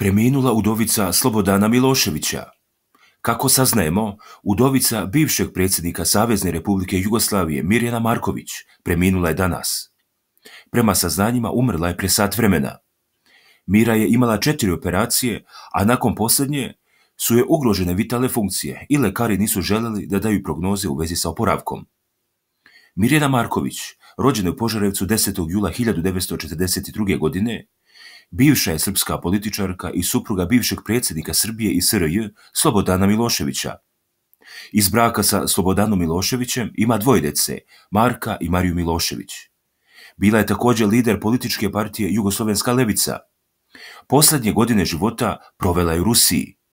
preminula udovica Slobodana Miloševića. Kako saznajemo, udovica bivšeg predsjednika Savezne republike Jugoslavije Mirjana Marković preminula je danas. Prema saznanjima umrla je pre sat vremena. Mira je imala četiri operacije, a nakon posljednje su je ugrožene vitale funkcije i lekari nisu željeli da daju prognoze u vezi sa oporavkom. Mirjana Marković, rođena u Požarevcu 10. jula 1942. godine, Bivša je srpska političarka i supruga bivšeg predsjednika Srbije i SRJ Slobodana Miloševića. Iz braka sa Slobodanom Miloševićem ima dvoje dece, Marka i Mariju Milošević. Bila je također lider političke partije Jugoslovenska levica. Posljednje godine života provela je u Rusiji.